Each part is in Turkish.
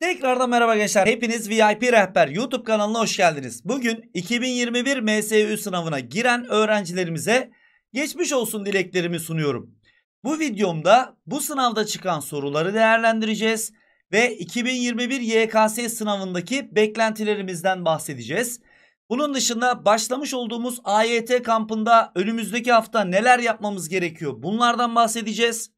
Tekrardan merhaba gençler. Hepiniz VIP Rehber YouTube kanalına hoş geldiniz. Bugün 2021 MSU sınavına giren öğrencilerimize geçmiş olsun dileklerimi sunuyorum. Bu videomda bu sınavda çıkan soruları değerlendireceğiz ve 2021 YKS sınavındaki beklentilerimizden bahsedeceğiz. Bunun dışında başlamış olduğumuz AYT kampında önümüzdeki hafta neler yapmamız gerekiyor bunlardan bahsedeceğiz.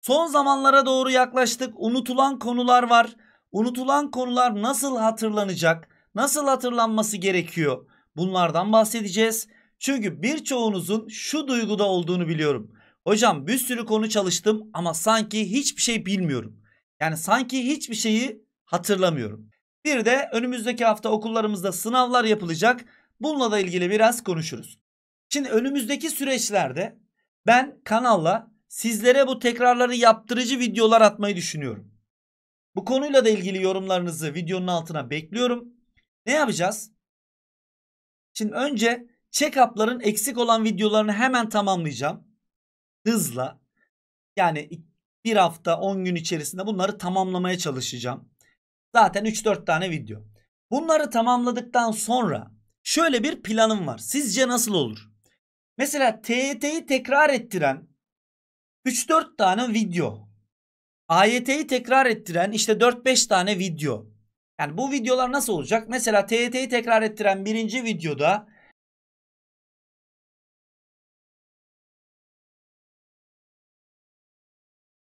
Son zamanlara doğru yaklaştık unutulan konular var unutulan konular nasıl hatırlanacak, nasıl hatırlanması gerekiyor bunlardan bahsedeceğiz. Çünkü birçoğunuzun şu duyguda olduğunu biliyorum. Hocam bir sürü konu çalıştım ama sanki hiçbir şey bilmiyorum. Yani sanki hiçbir şeyi hatırlamıyorum. Bir de önümüzdeki hafta okullarımızda sınavlar yapılacak. Bununla da ilgili biraz konuşuruz. Şimdi önümüzdeki süreçlerde ben kanalla sizlere bu tekrarları yaptırıcı videolar atmayı düşünüyorum. Bu konuyla da ilgili yorumlarınızı videonun altına bekliyorum. Ne yapacağız? Şimdi önce check-up'ların eksik olan videolarını hemen tamamlayacağım. Hızla. Yani bir hafta 10 gün içerisinde bunları tamamlamaya çalışacağım. Zaten 3-4 tane video. Bunları tamamladıktan sonra şöyle bir planım var. Sizce nasıl olur? Mesela TYT'yi tekrar ettiren 3-4 tane video AYT'yi tekrar ettiren işte 4-5 tane video. Yani bu videolar nasıl olacak? Mesela TYT'yi tekrar ettiren birinci videoda